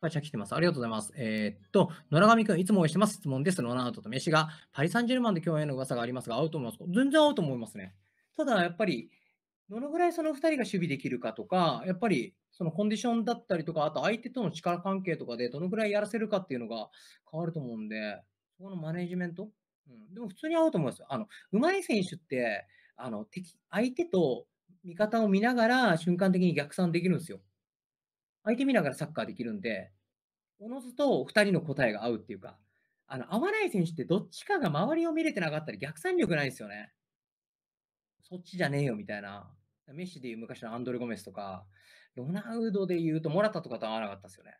パチャ来てます。ありがとうございます。えー、っと、野良上くん、いつも応援してます。質問です。ロナウドと飯が、パリ・サンジェルマンで共演の噂がありますが、合うと思います。全然合うと思いますね。ただ、やっぱり、どのぐらいその2人が守備できるかとか、やっぱり、そのコンディションだったりとか、あと相手との力関係とかで、どのぐらいやらせるかっていうのが変わると思うんで、そこのマネジメント、うん、でも普通に合うと思います。あの、上手い選手って、あの、敵、相手と味方を見ながら瞬間的に逆算できるんですよ。相手見ながらサッカーできるんで、おのずと2人の答えが合うっていうか、あの合わない選手ってどっちかが周りを見れてなかったら逆算力ないですよね。そっちじゃねえよみたいな。メッシでいう昔のアンドレ・ゴメスとか、ロナウドでいうとモラタとかと合わなかったですよね。